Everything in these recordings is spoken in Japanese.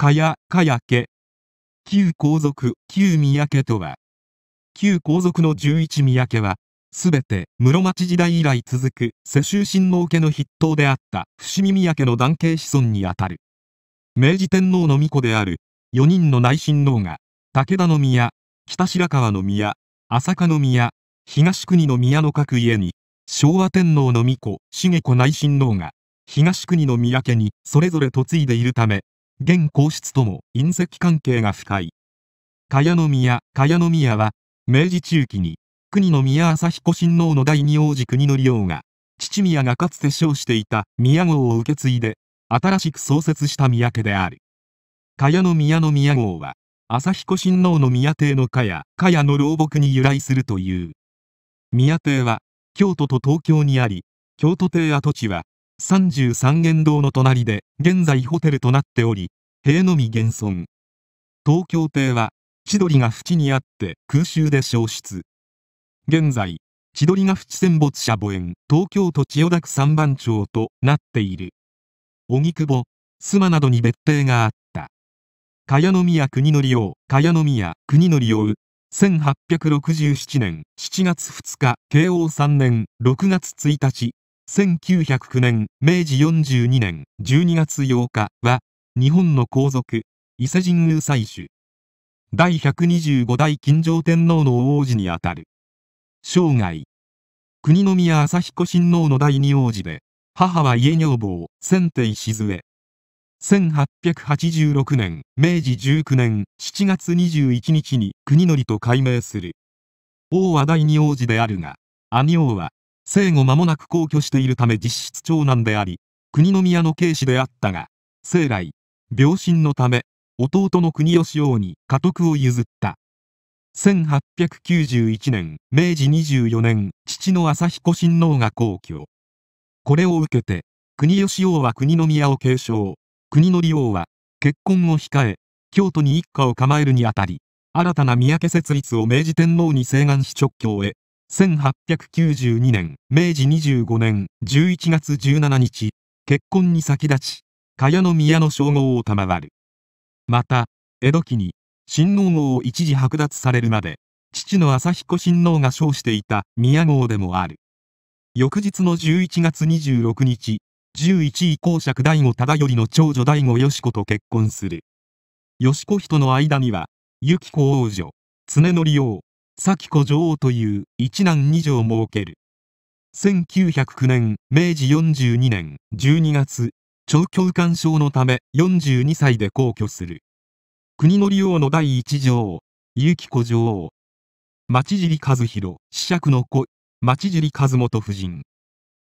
かや、かやけ。旧皇族、旧宮家とは、旧皇族の十一宮家は、すべて室町時代以来続く世襲親王家の筆頭であった伏見宮家の男系子孫にあたる。明治天皇の御子である4人の内親王が、武田の宮、北白河の宮、朝香の宮、東国の宮の各家に、昭和天皇の御子、重子内親王が、東国の宮家にそれぞれ嫁いでいるため、現皇室とも隕石関係が深い。茅野宮、茅野宮は、明治中期に、国の宮朝彦親王の第二王子国の利用が、父宮がかつて称していた宮号を受け継いで、新しく創設した宮家である。茅野宮の宮号は、朝彦親王の宮邸の茅、茅の老木に由来するという。宮邸は、京都と東京にあり、京都邸跡地は、33元堂の隣で現在ホテルとなっており塀のみ現存東京邸は千鳥が淵にあって空襲で消失現在千鳥が淵戦没者墓園東京都千代田区三番町となっている荻窪須磨などに別邸があった茅宮国則を、茅宮国則王1867年7月2日慶応3年6月1日1909年、明治42年12月8日は、日本の皇族、伊勢神宮祭主。第125代金城天皇の王子にあたる。生涯。国宮朝彦親王の第二王子で、母は家女房、千定静1886年、明治19年7月21日に国則と改名する。王は第二王子であるが、兄王は生後間もなく皇居しているため実質長男であり、国宮の警視であったが、生来、病身のため、弟の国吉王に家督を譲った。1891年、明治24年、父の朝彦親王が皇居。これを受けて、国吉王は国宮を継承、国の利王は結婚を控え、京都に一家を構えるにあたり、新たな宮家設立を明治天皇に請願し直教へ、1892年、明治25年11月17日、結婚に先立ち、茅の宮の称号を賜る。また、江戸期に、新王号を一時剥奪されるまで、父の朝彦新王が称していた宮号でもある。翌日の11月26日、11位公爵大吾忠頼の長女大吾義子と結婚する。義子人の間には、由紀子王女、常則王、咲子女王という一男二女を設ける1909年明治42年12月長教官賞のため42歳で皇居する国の利王の第一女王結城子女王町尻和弘子爵の子町尻和元夫人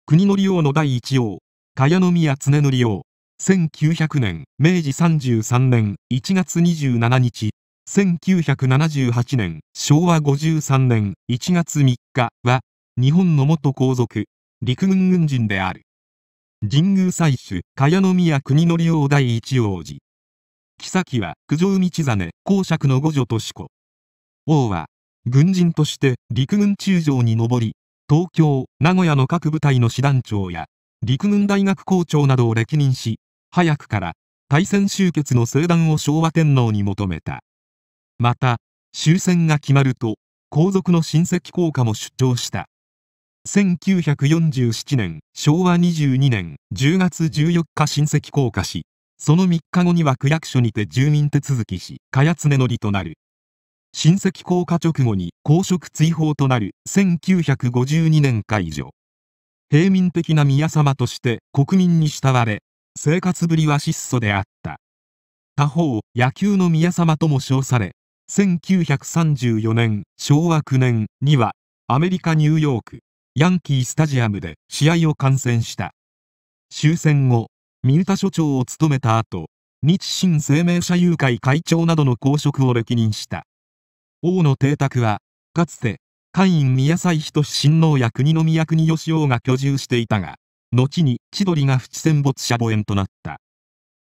国の利王の第一王茅宮常則王1900年明治33年1月27日1978年昭和53年1月3日は日本の元皇族陸軍軍人である神宮祭主茅宮国則王第一王子妃は九条道真公爵の五女敏子王は軍人として陸軍中将に上り東京名古屋の各部隊の師団長や陸軍大学校長などを歴任し早くから大戦終結の聖断を昭和天皇に求めたまた終戦が決まると皇族の親戚効果も出張した1947年昭和22年10月14日親戚降下しその3日後には区役所にて住民手続きしつ常乗りとなる親戚降下直後に公職追放となる1952年解除平民的な宮様として国民に慕われ生活ぶりは質素であった他方野球の宮様とも称され1934年昭和9年にはアメリカ・ニューヨークヤンキースタジアムで試合を観戦した終戦後三浦所長を務めた後日清生命社友会会長などの公職を歴任した王の邸宅はかつて会員宮崎仁親王や国宮国義王が居住していたが後に千鳥が淵戦没者墓園となった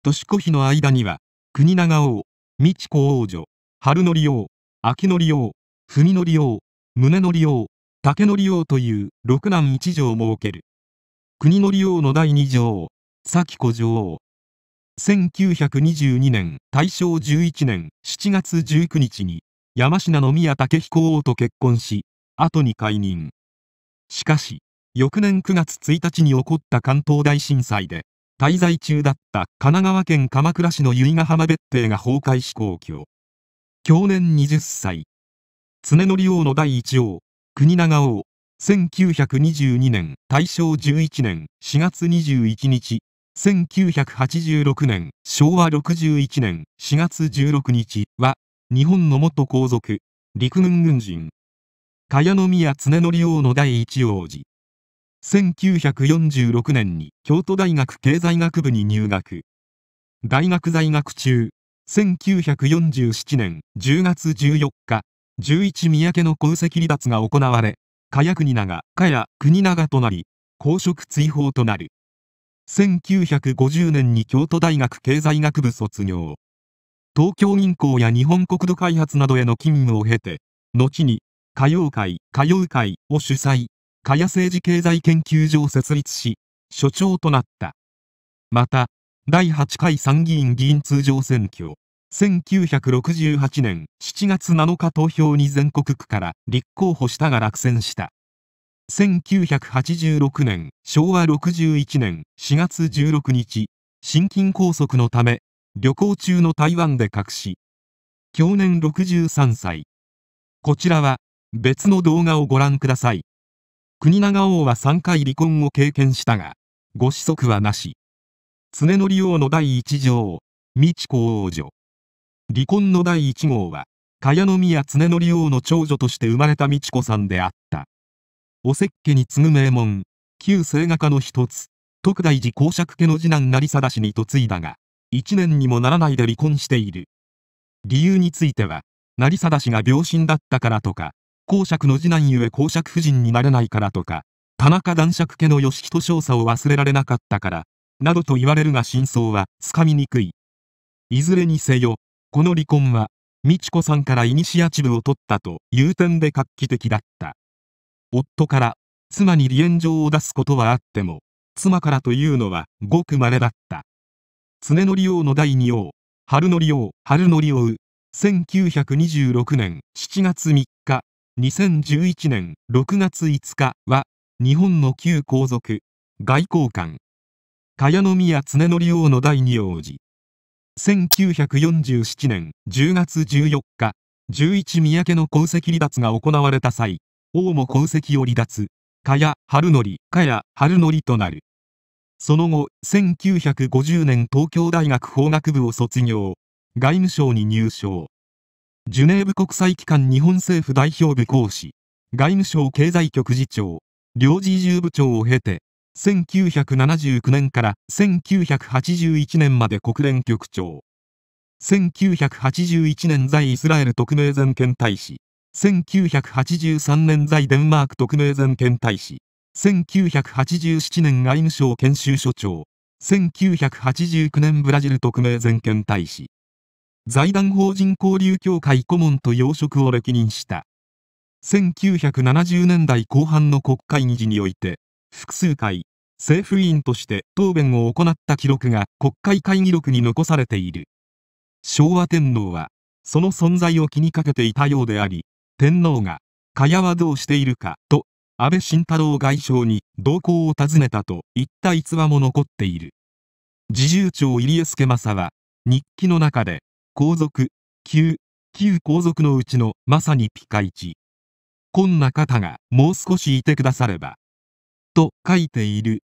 年子妃の間には国長王美智子王女春の利用、秋の利用、文の利用、胸の利用、竹の利用という六男一条を設ける。国の利用の第二条、咲子女王。1922年大正11年7月19日に山科の宮武彦王と結婚し、後に解任。しかし、翌年9月1日に起こった関東大震災で、滞在中だった神奈川県鎌倉市の由比ヶ浜別邸が崩壊し公共。享年20歳。常則王の第一王、国長王、1922年、大正11年4月21日、1986年、昭和61年4月16日は、日本の元皇族、陸軍軍人。茅宮常則王の第一王子。1946年に京都大学経済学部に入学。大学在学中、1947年10月14日、11三宅の皇籍離脱が行われ、加谷国長、加谷国長となり、公職追放となる。1950年に京都大学経済学部卒業。東京銀行や日本国土開発などへの勤務を経て、後に、歌謡会、歌謡会を主催、茅政治経済研究所を設立し、所長となった。また、第8回参議院議員通常選挙、1968年7月7日投票に全国区から立候補したが落選した。1986年、昭和61年4月16日、心筋拘束のため、旅行中の台湾で隠し、去年63歳。こちらは、別の動画をご覧ください。国長王は3回離婚を経験したが、ご子息はなし。常則王の第一条、王、美智子王女。離婚の第1号は、茅宮常則王の長女として生まれた美智子さんであった。おせっけに次ぐ名門、旧聖画家の一つ、徳大寺公爵家の次男成貞氏に嫁いだが、1年にもならないで離婚している。理由については、成貞氏が病身だったからとか、公爵の次男ゆえ公爵夫人になれないからとか、田中男爵家の義人少佐を忘れられなかったから、などと言われるが真相はつかみにくい。いずれにせよ、この離婚は、美智子さんからイニシアチブを取ったという点で画期的だった。夫から妻に離縁状を出すことはあっても、妻からというのはごく稀だった。常則王の第2王、春則王、春則王、1926年7月3日、2011年6月5日は、日本の旧皇族、外交官。茅宮常則王の第2王子。1947年10月14日、11三宅の功績離脱が行われた際、王も功績を離脱、かや春則、加谷春則となる。その後、1950年東京大学法学部を卒業、外務省に入省。ジュネーブ国際機関日本政府代表部講師、外務省経済局次長、領事移住部長を経て、1979年から1981年まで国連局長1981年在イスラエル特命全権大使1983年在デンマーク特命全権大使1987年外務省研修所長1989年ブラジル特命全権大使財団法人交流協会顧問と要職を歴任した1970年代後半の国会議事において複数回政府委員として答弁を行った記録が国会会議録に残されている。昭和天皇は、その存在を気にかけていたようであり、天皇が、かやはどうしているか、と、安倍晋太郎外相に同行を尋ねたといった逸話も残っている。侍従長入江助政は、日記の中で、皇族、旧、旧皇族のうちのまさにピカイチ。こんな方がもう少しいてくだされば。と書いている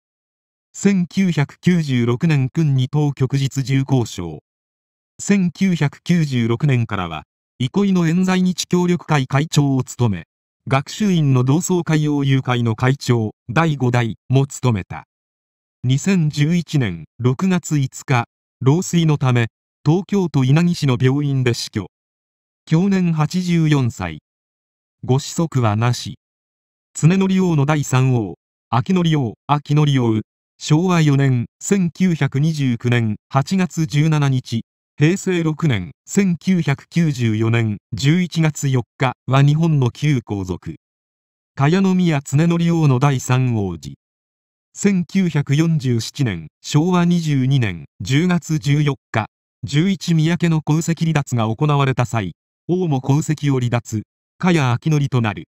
1996年君に当局実重工省1996年からは憩いの冤罪日協力会会長を務め学習院の同窓会用友会の会長第5代も務めた2011年6月5日老衰のため東京都稲城市の病院で死去去年84歳ご子息はなし常則王の第3王秋則王秋則王昭和4年1929年8月17日平成6年1994年11月4日は日本の旧皇族茅宮常則王の第三王子1947年昭和22年10月14日11宮家の皇籍離脱が行われた際王も皇籍を離脱茅明則となる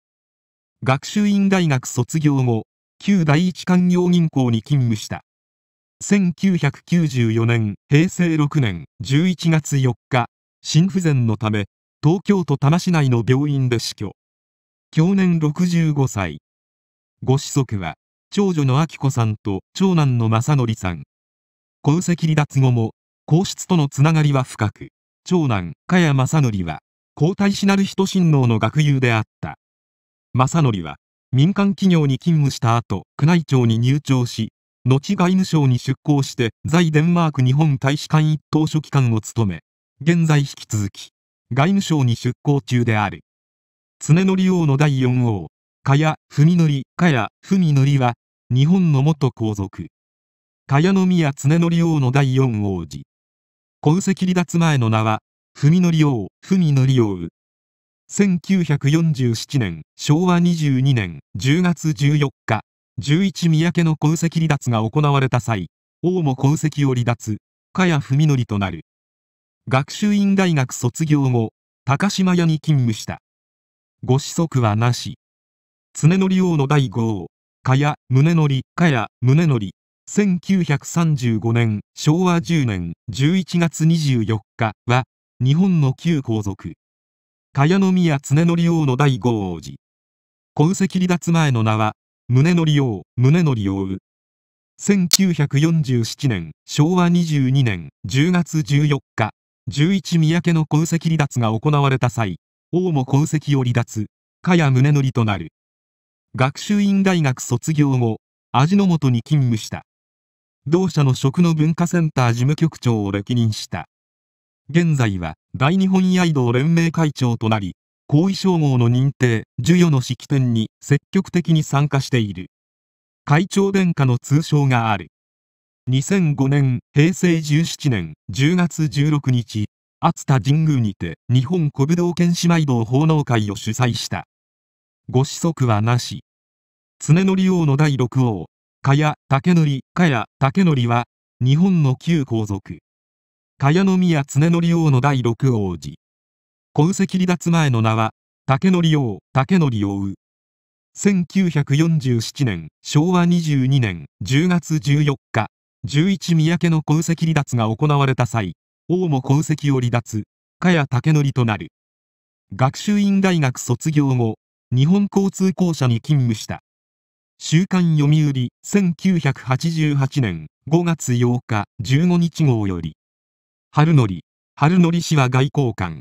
学習院大学卒業後旧第一官業銀行に勤務した。1994年、平成6年11月4日、心不全のため、東京都多摩市内の病院で死去。去年65歳。ご子息は、長女の秋子さんと長男の正則さん。皇籍離脱後も、皇室とのつながりは深く、長男、加谷正則は、皇太子なる人親王の学友であった。正則は、民間企業に勤務した後、宮内庁に入庁し、後外務省に出向して在デンマーク日本大使館一等書記官を務め、現在引き続き、外務省に出向中である。常則王の第四王、加谷文則、加谷文則は、日本の元皇族。加谷宮常則王の第四王子。皇籍離脱前の名は、文則王、文則王。1947年昭和22年10月14日11三宅の功績離脱が行われた際王も功績を離脱加谷文則となる学習院大学卒業後高島屋に勤務したご子息はなし常則王の第5王加谷宗則加谷宗則1935年昭和10年11月24日は日本の旧皇族茅宮常則王の第五王子。戸籍離脱前の名は、宗則王、宗則王。1947年、昭和22年10月14日、11宮家の戸籍離脱が行われた際、王も戸籍を離脱、加谷宗則となる。学習院大学卒業後、味の素に勤務した。同社の食の文化センター事務局長を歴任した。現在は大日本野道連盟会長となり、後遺称号の認定、授与の式典に積極的に参加している。会長殿下の通称がある。2005年、平成17年10月16日、熱田神宮にて日本古武道剣士妹道奉納会を主催した。ご子息はなし。常則王の第六王、かや竹則、かや竹則は、日本の旧皇族。茅宮常則王の第六王子。皇籍離脱前の名は、竹則王、竹則王。1947年、昭和22年10月14日、11宮家の皇籍離脱が行われた際、王も皇籍を離脱、茅谷竹則となる。学習院大学卒業後、日本交通公社に勤務した。週刊読売1988年5月8日15日号より。春則、春則氏は外交官。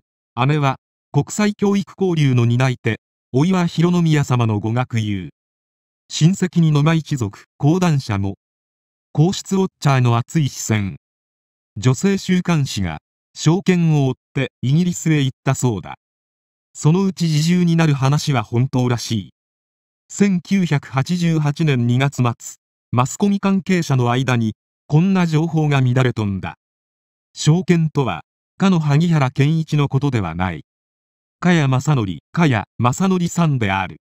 姉は、国際教育交流の担い手、お岩広宮様の語学友。親戚に野間一族、講談社も、皇室ウォッチャーの熱い視線。女性週刊誌が、証券を追ってイギリスへ行ったそうだ。そのうち自重になる話は本当らしい。1988年2月末、マスコミ関係者の間に、こんな情報が乱れ飛んだ。証券とは、かの萩原健一のことではない。加谷正則、加谷正則さんである。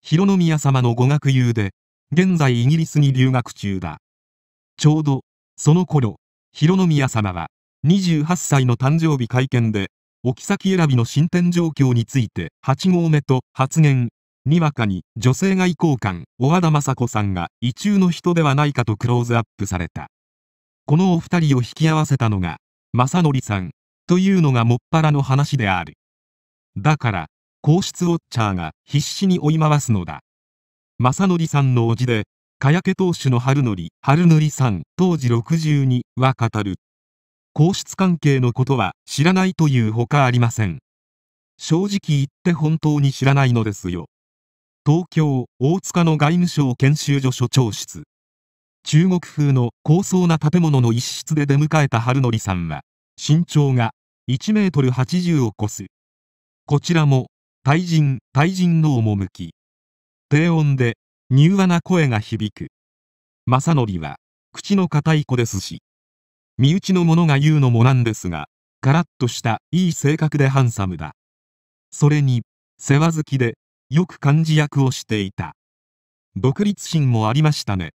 広宮様の語学友で、現在イギリスに留学中だ。ちょうど、その頃、広宮様は、28歳の誕生日会見で、置き先選びの進展状況について8合目と発言。にわかに女性外交官、小和田雅子さんが異中の人ではないかとクローズアップされた。このお二人を引き合わせたのが、正則さん、というのがもっぱらの話である。だから、皇室ウォッチャーが必死に追い回すのだ。正則さんの叔父で、かやけ当主の春則、春則さん、当時62は語る。皇室関係のことは知らないというほかありません。正直言って本当に知らないのですよ。東京、大塚の外務省研修所所長室。中国風の高層な建物の一室で出迎えた春則さんは、身長が1メートル80を超す。こちらも、対人、対人の趣。低音で、柔和な声が響く。正則は、口の硬い子ですし、身内の者が言うのもなんですが、ガラッとしたいい性格でハンサムだ。それに、世話好きで、よく漢字役をしていた。独立心もありましたね。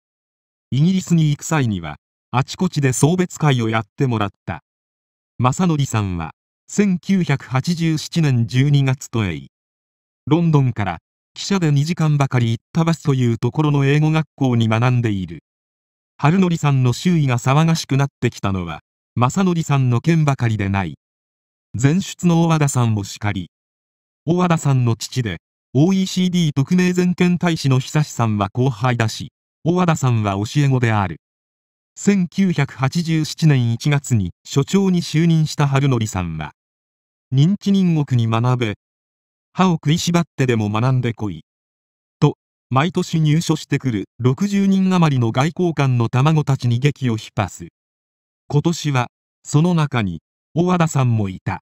イギリスに行く際にはあちこちで送別会をやってもらった正則さんは1987年12月とえいロンドンから汽車で2時間ばかり行ったバスというところの英語学校に学んでいる春則さんの周囲が騒がしくなってきたのは正則さんの件ばかりでない前出の大和田さんも叱り大和田さんの父で OECD 特命全権大使の久志さんは後輩だし大和田さんは教え子である。1987年1月に所長に就任した春典さんは、認知人国に学べ、歯を食いしばってでも学んでこい。と、毎年入所してくる60人余りの外交官の卵たちに劇を引っ張す。今年は、その中に、大和田さんもいた。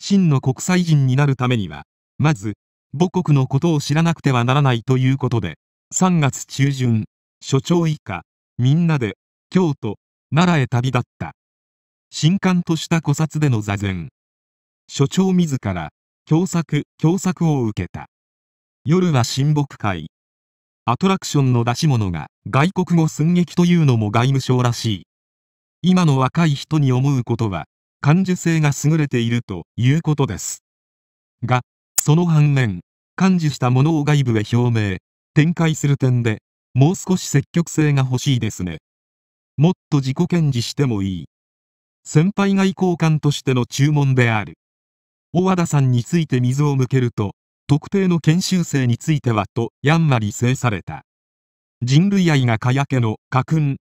真の国際人になるためには、まず、母国のことを知らなくてはならないということで、3月中旬、所長以下みんなで京都奈良へ旅立った新刊とした古刹での座禅所長自ら共作共作を受けた夜は親睦会アトラクションの出し物が外国語寸劇というのも外務省らしい今の若い人に思うことは感受性が優れているということですがその反面感受したものを外部へ表明展開する点でもう少し積極性が欲しいですね。もっと自己検事してもいい。先輩外交官としての注文である。大和田さんについて水を向けると、特定の研修生についてはとやんわり制された。人類愛がかやけの家訓。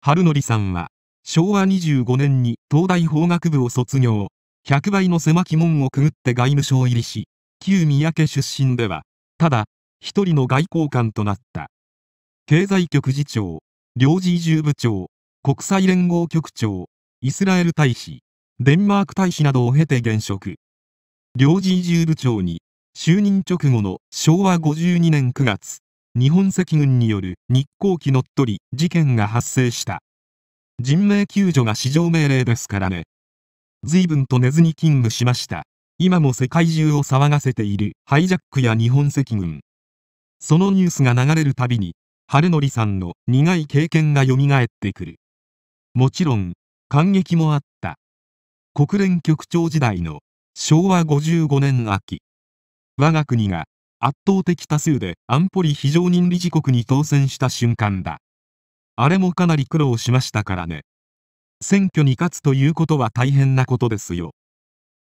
春則さんは、昭和25年に東大法学部を卒業、100倍の狭き門をくぐって外務省入りし、旧三宅出身では、ただ、一人の外交官となった。経済局次長、領事移住部長、国際連合局長、イスラエル大使、デンマーク大使などを経て現職。領事移住部長に、就任直後の昭和52年9月、日本赤軍による日航機乗っ取り事件が発生した。人命救助が至上命令ですからね。随分と寝ずに勤務しました。今も世界中を騒がせているハイジャックや日本赤軍。そのニュースが流れるたびに、晴則さんの苦い経験が蘇ってくる。もちろん、感激もあった。国連局長時代の昭和55年秋。我が国が圧倒的多数で安保理非常任理事国に当選した瞬間だ。あれもかなり苦労しましたからね。選挙に勝つということは大変なことですよ。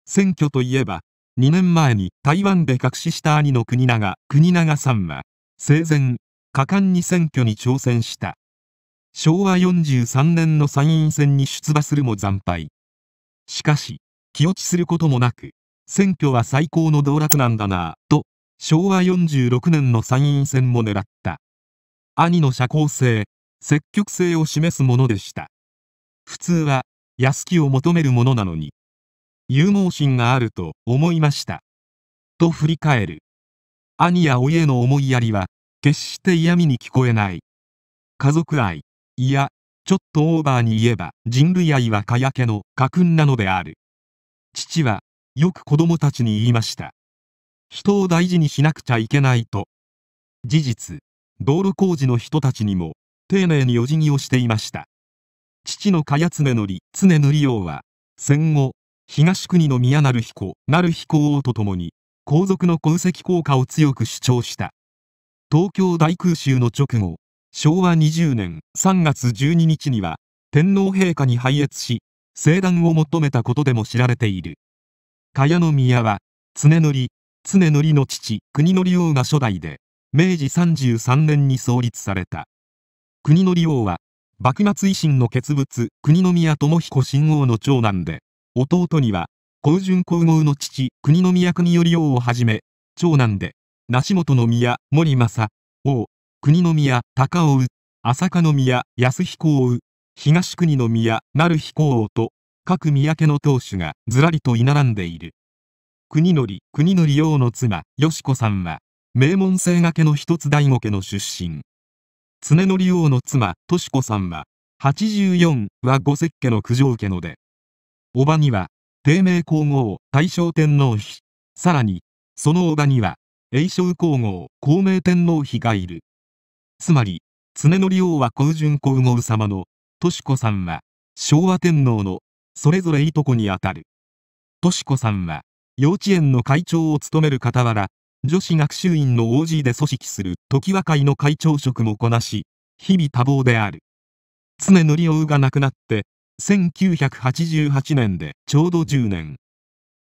選挙といえば、2年前に台湾で隠しした兄の国永、国永さんは、生前、果敢に選挙に挑戦した。昭和43年の参院選に出馬するも惨敗。しかし、気落ちすることもなく、選挙は最高の道楽なんだなぁ、と、昭和46年の参院選も狙った。兄の社交性、積極性を示すものでした。普通は、安きを求めるものなのに、有猛心があると思いました。と振り返る。兄や親への思いやりは、決して嫌味に聞こえない。家族愛。いや、ちょっとオーバーに言えば人類愛はかやけの家訓なのである。父は、よく子供たちに言いました。人を大事にしなくちゃいけないと。事実、道路工事の人たちにも、丁寧にお辞儀をしていました。父のやつ茅常則、常ようは、戦後、東国の宮成彦、成彦王と共に、皇族の功績効果を強く主張した。東京大空襲の直後、昭和20年3月12日には、天皇陛下に拝謁し、聖断を求めたことでも知られている。茅野宮は、常則、常則の父、国則王が初代で、明治33年に創立された。国則王は、幕末維新の傑物、国宮智彦親王の長男で、弟には、高順皇后の父、国宮国頼王をはじめ、長男で、梨本宮、森政、王、国宮、高尾、朝香宮、安彦王、東国宮、成彦王と、各宮家の当主がずらりと居並んでいる。国則、国則王の妻、吉子さんは、名門生家けの一つ大御家の出身。常則王の妻、敏子さんは、84は五石家の九条家ので。叔母には、帝明皇后、大正天皇妃。さらに、その叔母には、栄翔皇后、孔明天皇妃がいる。つまり、常則王は皇順皇后様の、敏子さんは、昭和天皇の、それぞれいとこにあたる。敏子さんは、幼稚園の会長を務める傍ら、女子学習院の OG で組織する時和会の会長職もこなし、日々多忙である。常則王が亡くなって、1988年でちょうど10年。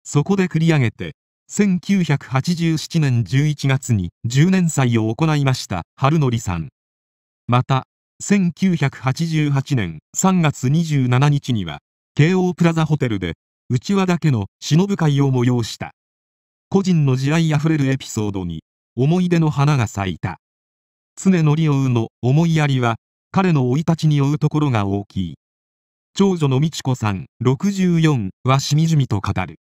そこで繰り上げて、1987年11月に10年祭を行いました春りさんまた1988年3月27日には京王プラザホテルで内輪だけの忍ぶ会を催した個人の地雷あふれるエピソードに思い出の花が咲いた常則夫の思いやりは彼の生い立ちに負うところが大きい長女の美智子さん64はしみじみと語る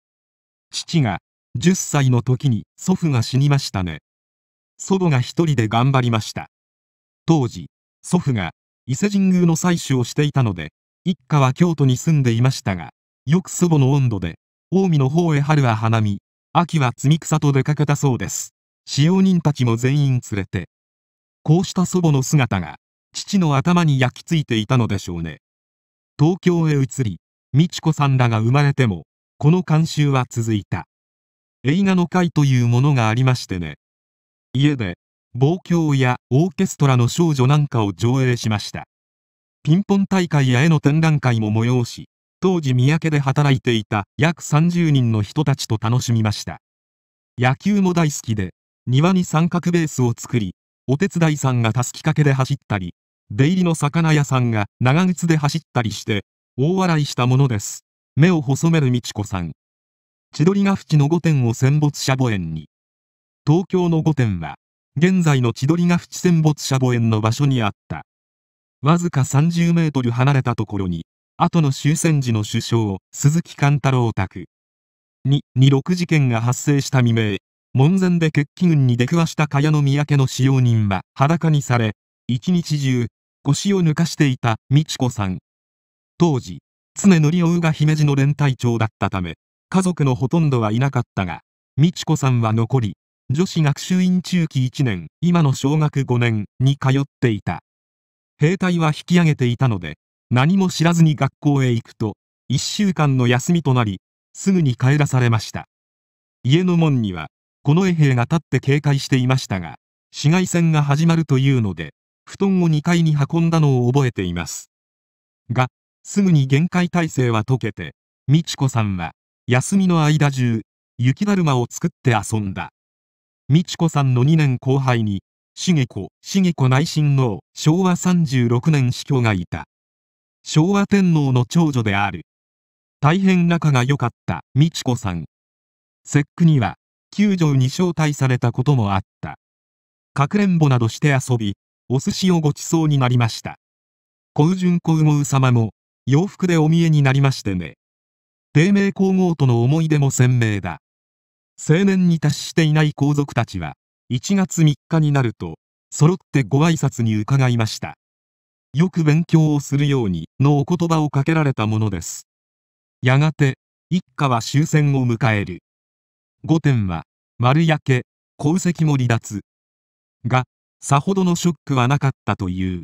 父が10歳の時に祖父が死にましたね。祖母が一人で頑張りました。当時、祖父が伊勢神宮の採取をしていたので、一家は京都に住んでいましたが、よく祖母の温度で、近江の方へ春は花見、秋は摘み草と出かけたそうです。使用人たちも全員連れて。こうした祖母の姿が、父の頭に焼き付いていたのでしょうね。東京へ移り、美智子さんらが生まれても、この慣習は続いた。映画の会というものがありましてね。家で、望郷やオーケストラの少女なんかを上映しました。ピンポン大会や絵の展覧会も催し、当時三宅で働いていた約30人の人たちと楽しみました。野球も大好きで、庭に三角ベースを作り、お手伝いさんがたすきかけで走ったり、出入りの魚屋さんが長靴で走ったりして、大笑いしたものです。目を細める美智子さん。千鳥ヶ淵の御殿を戦没者墓園に。東京の御殿は、現在の千鳥ヶ淵戦没者墓園の場所にあった。わずか30メートル離れたところに、後の終戦時の首相、鈴木貫太郎宅。に、26事件が発生した未明、門前で決起軍に出くわした茅野三宅の使用人は裸にされ、一日中、腰を抜かしていた美智子さん。当時、常則夫が姫路の連隊長だったため、家族のほとんどはいなかったが、美智子さんは残り、女子学習院中期1年、今の小学5年に通っていた。兵隊は引き上げていたので、何も知らずに学校へ行くと、1週間の休みとなり、すぐに帰らされました。家の門には、近衛兵が立って警戒していましたが、紫外線が始まるというので、布団を2階に運んだのを覚えています。が、すぐに限界体制は解けて、美智子さんは、休みの間中、雪だるまを作って遊んだ。美智子さんの2年後輩に、茂子、茂子内親王、昭和36年死去がいた。昭和天皇の長女である。大変仲が良かった美智子さん。節句には、救助に招待されたこともあった。かくれんぼなどして遊び、お寿司をごちそうになりました。小うじ小う様も、洋服でお見えになりましてね。低明皇后との思い出も鮮明だ。青年に達していない皇族たちは、1月3日になると、揃ってご挨拶に伺いました。よく勉強をするように、のお言葉をかけられたものです。やがて、一家は終戦を迎える。御殿は、丸焼け、功績も離脱。が、さほどのショックはなかったという。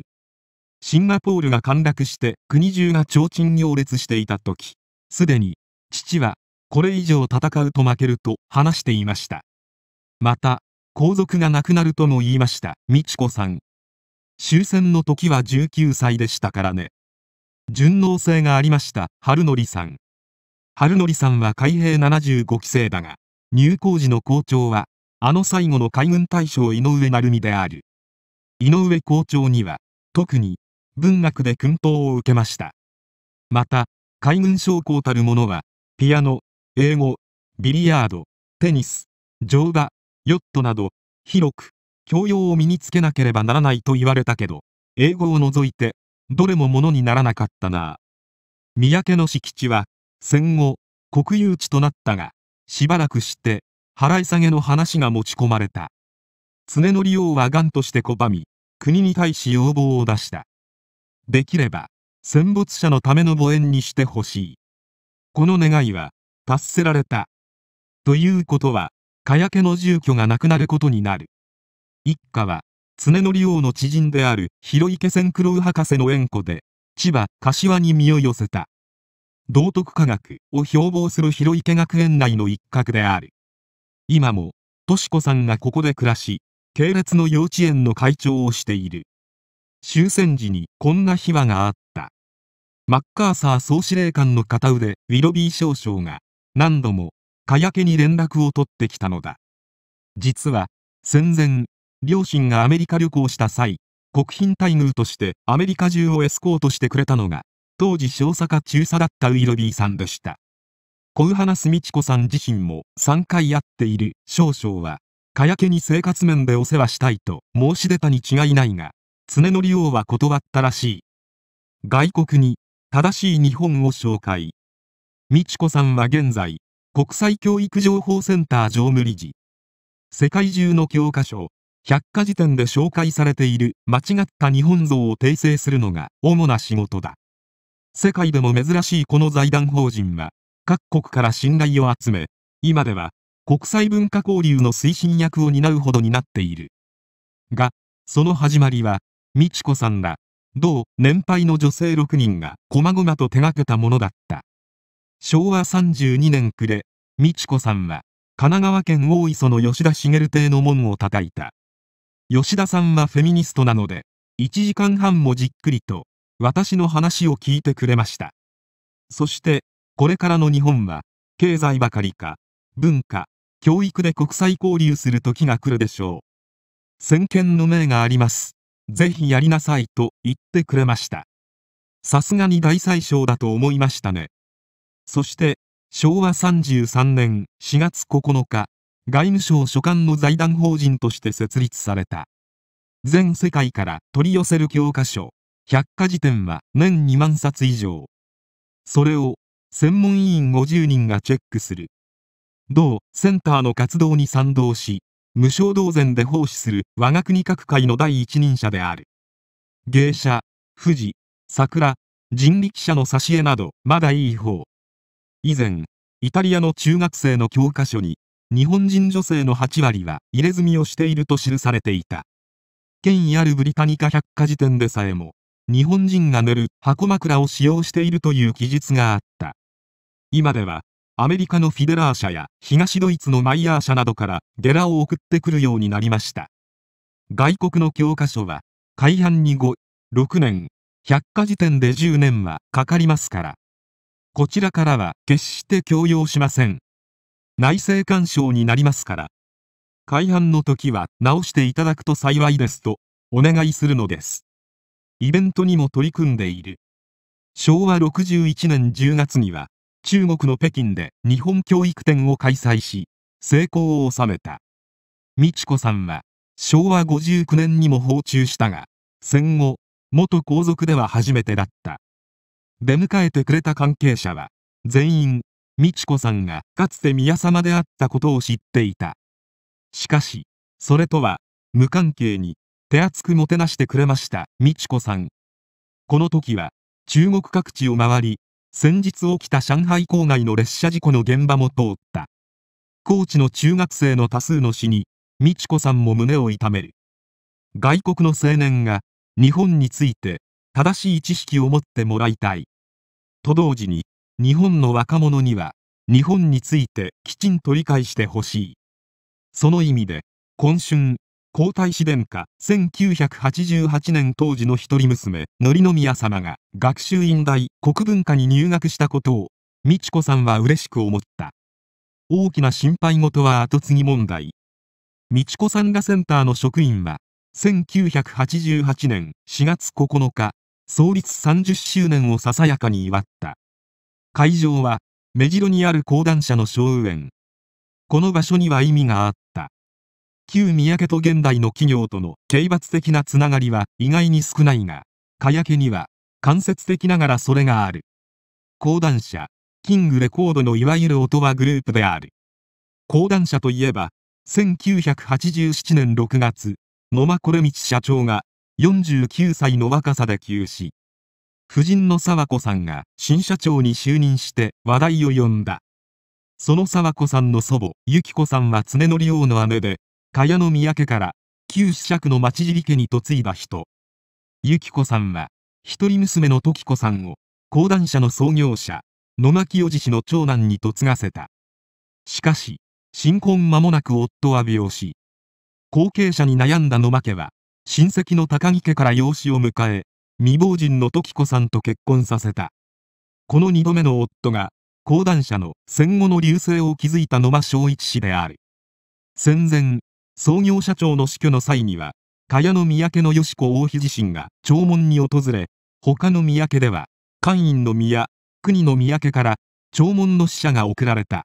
シンガポールが陥落して国中が提灯行列していた時、すでに父はこれ以上戦うと負けると話していましたまた皇族が亡くなるとも言いました美智子さん終戦の時は19歳でしたからね順応性がありました春典さん春典さんは海兵75期生だが入校時の校長はあの最後の海軍大将井上成美である井上校長には特に文学で薫陶を受けましたまた海軍将校たる者はピアノ、英語、ビリヤード、テニス、乗馬、ヨットなど、広く、教養を身につけなければならないと言われたけど、英語を除いて、どれもものにならなかったな。三宅の敷地は、戦後、国有地となったが、しばらくして、払い下げの話が持ち込まれた。常の利用は癌として拒み、国に対し要望を出した。できれば、戦没者のための墓園にしてほしい。この願いは達せられた。ということは、かやけの住居がなくなることになる。一家は、常則王の知人である広池千九郎博士の縁故で、千葉、柏に身を寄せた。道徳科学を標榜する広池学園内の一角である。今も、敏子さんがここで暮らし、系列の幼稚園の会長をしている。終戦時にこんな秘話があった。マッカーサー総司令官の片腕、ウィロビー少将が、何度も、かやけに連絡を取ってきたのだ。実は、戦前、両親がアメリカ旅行した際、国賓待遇としてアメリカ中をエスコートしてくれたのが、当時少佐か中佐だったウィロビーさんでした。小羽花澄子さん自身も3回会っている少将は、かやけに生活面でお世話したいと申し出たに違いないが、常則王は断ったらしい。外国に正しい日本を紹介。美智子さんは現在、国際教育情報センター常務理事。世界中の教科書、百科事典で紹介されている間違った日本像を訂正するのが主な仕事だ。世界でも珍しいこの財団法人は、各国から信頼を集め、今では国際文化交流の推進役を担うほどになっている。が、その始まりは、美智子さんら同年配の女性6人が細々と手がけたものだった昭和32年暮れ美智子さんは神奈川県大磯の吉田茂邸の門を叩いた吉田さんはフェミニストなので1時間半もじっくりと私の話を聞いてくれましたそしてこれからの日本は経済ばかりか文化教育で国際交流する時が来るでしょう先見の明がありますぜひやりなさいと言ってくれました。さすがに大宰相だと思いましたね。そして、昭和33年4月9日、外務省所管の財団法人として設立された。全世界から取り寄せる教科書、百科事典は年2万冊以上。それを専門委員50人がチェックする。同センターの活動に賛同し、無償同然で奉仕する我が国各界の第一人者である芸者富士桜人力車の挿絵などまだいい方以前イタリアの中学生の教科書に日本人女性の8割は入れ墨をしていると記されていた権威あるブリタニカ百科事典でさえも日本人が寝る箱枕を使用しているという記述があった今ではアメリカのフィデラー社や東ドイツのマイヤー社などからゲラを送ってくるようになりました外国の教科書は改版に5、6年、百科事典で10年はかかりますから。こちらからは決して強要しません。内政干渉になりますから。改版の時は直していただくと幸いですと、お願いするのです。イベントにも取り組んでいる。昭和61年10月には、中国の北京で日本教育展を開催し成功を収めた美智子さんは昭和59年にも訪中したが戦後元皇族では初めてだった出迎えてくれた関係者は全員美智子さんがかつて宮様であったことを知っていたしかしそれとは無関係に手厚くもてなしてくれました美智子さんこの時は中国各地を回り先日起きた上海郊外の列車事故の現場も通った。高知の中学生の多数の死に、美智子さんも胸を痛める。外国の青年が日本について正しい知識を持ってもらいたい。と同時に、日本の若者には日本についてきちんと理解してほしい。その意味で、今春、皇太子殿下、1988年当時の一人娘、則宮様が、学習院大、国文化に入学したことを、美智子さんは嬉しく思った。大きな心配事は後継ぎ問題。美智子さんらセンターの職員は、1988年4月9日、創立30周年をささやかに祝った。会場は、目白にある講談社の小園。この場所には意味があった。旧三宅と現代の企業との刑罰的なつながりは意外に少ないが、かやけには間接的ながらそれがある。講談社、キングレコードのいわゆる音はグループである。講談社といえば、1987年6月、野間これ道社長が49歳の若さで急死。夫人の沢子さんが新社長に就任して話題を呼んだ。その沢子さんの祖母、ゆき子さんは常則王の姉で、茅野宮家から旧子爵の町尻家に嫁いだ人。由紀子さんは、一人娘の時子さんを、講談社の創業者、野牧おじ氏の長男に嫁がせた。しかし、新婚間もなく夫は病死。後継者に悩んだ野間家は、親戚の高木家から養子を迎え、未亡人の時子さんと結婚させた。この二度目の夫が、講談社の戦後の流星を築いた野間正一氏である。戦前、創業社長の死去の際には、茅野三宅の吉子王妃自身が弔問に訪れ、他の三宅では、官員の宮、国の三宅から弔問の使者が送られた。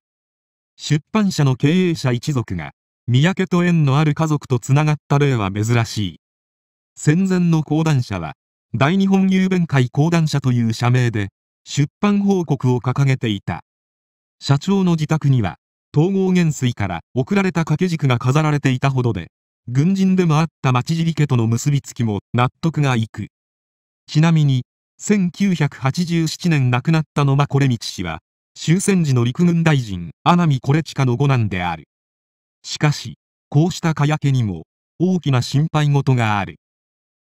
出版社の経営者一族が、三宅と縁のある家族とつながった例は珍しい。戦前の講談社は、大日本郵便会講談社という社名で、出版報告を掲げていた。社長の自宅には、統合元帥から送られた掛け軸が飾られていたほどで、軍人でもあった町尻家との結びつきも納得がいく。ちなみに、1987年亡くなった野間惚道氏は、終戦時の陸軍大臣、阿南惚親の五男である。しかし、こうしたかやけにも、大きな心配事がある。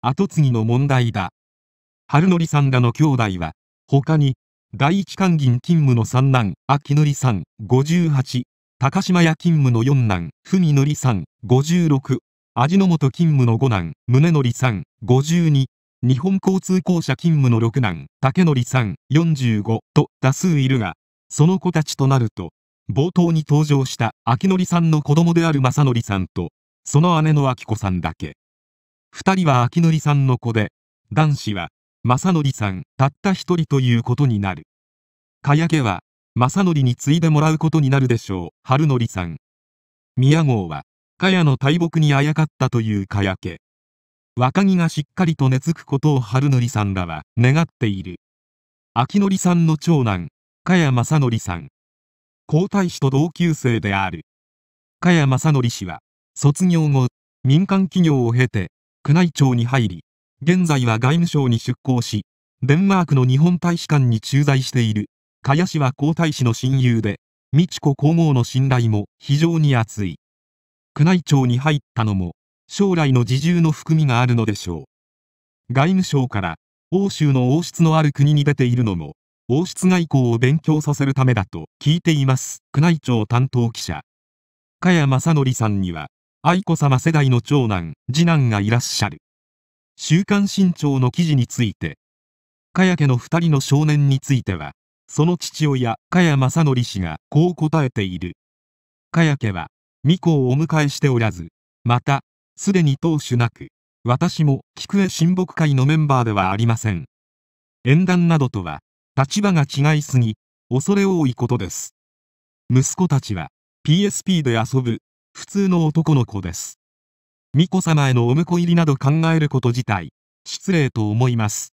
後継ぎの問題だ。春則さんらの兄弟は、他に、第一官銀勤務の三男、秋則さん、58、高島屋勤務の四男、文則さん、56。味の素勤務の五男、宗則さん、52。日本交通公社勤務の六男、竹則さん、45と多数いるが、その子たちとなると、冒頭に登場した秋則さんの子供である正則さんと、その姉の秋子さんだけ。二人は秋則さんの子で、男子は、正則さん、たった一人ということになる。かやけは、正則に継いでもらうことになるでしょう春則さん宮郷は茅野の大木にあやかったという茅家若木がしっかりと根付くことを春則さんらは願っている秋則さんの長男茅正則さん皇太子と同級生である茅正則氏は卒業後民間企業を経て宮内庁に入り現在は外務省に出向しデンマークの日本大使館に駐在している茅谷氏は皇太子の親友で、美智子皇后の信頼も非常に厚い。宮内庁に入ったのも、将来の自重の含みがあるのでしょう。外務省から欧州の王室のある国に出ているのも、王室外交を勉強させるためだと聞いています。宮内庁担当記者。加谷正則さんには、愛子さま世代の長男、次男がいらっしゃる。週刊新潮の記事について、加谷家の二人の少年については、その父親、加谷正則氏がこう答えている。加谷家は、巫女をお迎えしておらず、また、すでに当主なく、私も菊江親睦会のメンバーではありません。縁談などとは、立場が違いすぎ、恐れ多いことです。息子たちは、PSP で遊ぶ、普通の男の子です。巫女様へのお婿入りなど考えること自体、失礼と思います。